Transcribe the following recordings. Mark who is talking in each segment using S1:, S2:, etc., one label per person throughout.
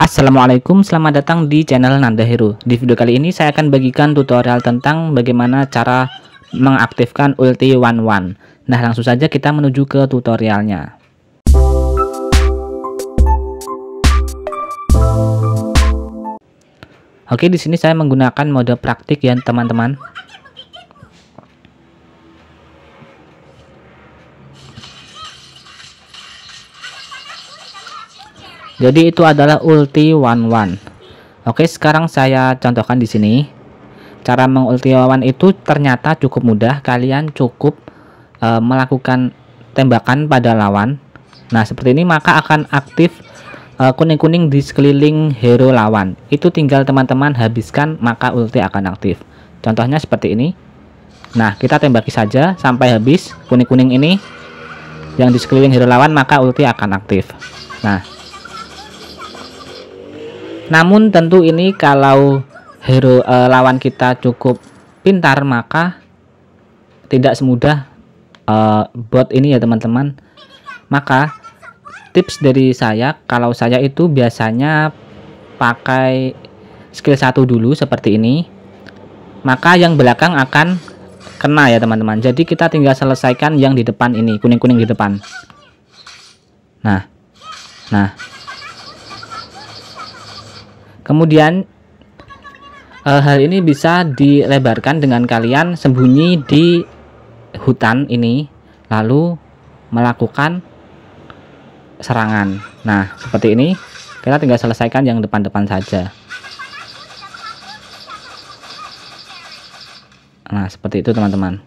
S1: Assalamualaikum, selamat datang di channel Nanda Hero. Di video kali ini saya akan bagikan tutorial tentang bagaimana cara mengaktifkan ulti One One. Nah, langsung saja kita menuju ke tutorialnya. Oke, di sini saya menggunakan mode praktik ya, teman-teman. Jadi itu adalah ulti one one. Oke, sekarang saya contohkan di sini. Cara mengulti one itu ternyata cukup mudah. Kalian cukup e, melakukan tembakan pada lawan. Nah, seperti ini maka akan aktif e, kuning-kuning di sekeliling hero lawan. Itu tinggal teman-teman habiskan maka ulti akan aktif. Contohnya seperti ini. Nah, kita tembaki saja sampai habis kuning-kuning ini yang di sekeliling hero lawan maka ulti akan aktif. Nah, namun tentu ini kalau hero e, lawan kita cukup pintar maka tidak semudah e, bot ini ya teman-teman maka tips dari saya kalau saya itu biasanya pakai skill 1 dulu seperti ini maka yang belakang akan kena ya teman-teman jadi kita tinggal selesaikan yang di depan ini kuning-kuning di depan nah nah kemudian uh, hal ini bisa dilebarkan dengan kalian sembunyi di hutan ini lalu melakukan serangan nah seperti ini kita tinggal selesaikan yang depan-depan saja nah seperti itu teman-teman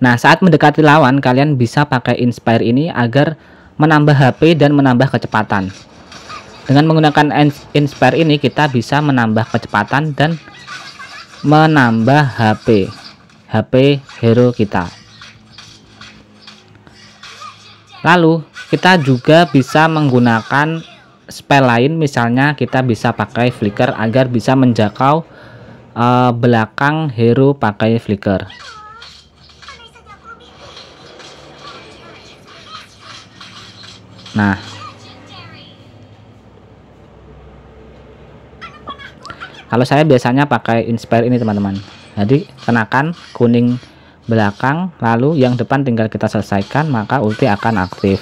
S1: nah saat mendekati lawan kalian bisa pakai inspire ini agar menambah HP dan menambah kecepatan dengan menggunakan Inspire ini kita bisa menambah kecepatan dan menambah HP HP hero kita. Lalu kita juga bisa menggunakan spell lain misalnya kita bisa pakai flicker agar bisa menjangkau uh, belakang hero pakai flicker. Nah, kalau saya biasanya pakai inspire ini teman-teman jadi kenakan kuning belakang lalu yang depan tinggal kita selesaikan maka ulti akan aktif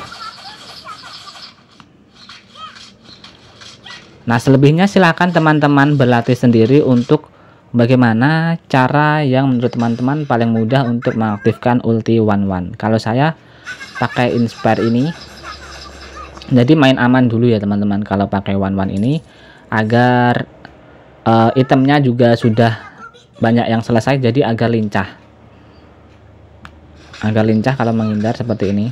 S1: nah selebihnya silahkan teman-teman berlatih sendiri untuk bagaimana cara yang menurut teman-teman paling mudah untuk mengaktifkan ulti one one kalau saya pakai inspire ini jadi main aman dulu ya teman-teman kalau pakai one one ini agar uh, itemnya juga sudah banyak yang selesai jadi agak lincah agak lincah kalau menghindar seperti ini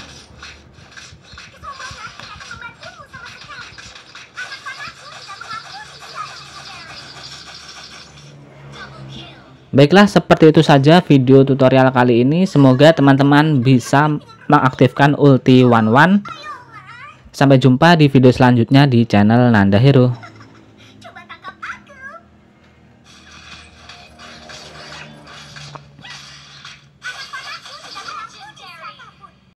S1: Baiklah, seperti itu saja video tutorial kali ini. Semoga teman-teman bisa mengaktifkan ulti One One. Sampai jumpa di video selanjutnya di channel Nanda Hero.